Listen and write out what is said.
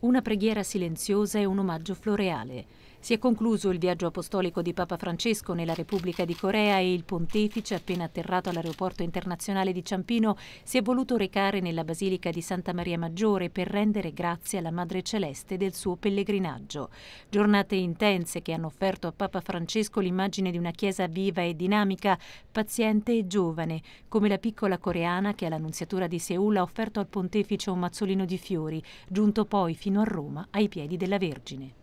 una preghiera silenziosa e un omaggio floreale. Si è concluso il viaggio apostolico di Papa Francesco nella Repubblica di Corea e il pontefice, appena atterrato all'aeroporto internazionale di Ciampino, si è voluto recare nella Basilica di Santa Maria Maggiore per rendere grazie alla Madre Celeste del suo pellegrinaggio. Giornate intense che hanno offerto a Papa Francesco l'immagine di una chiesa viva e dinamica, paziente e giovane, come la piccola coreana che all'Annunziatura di Seul ha offerto al pontefice un mazzolino di fiori, giunto poi fino fino a Roma ai piedi della Vergine.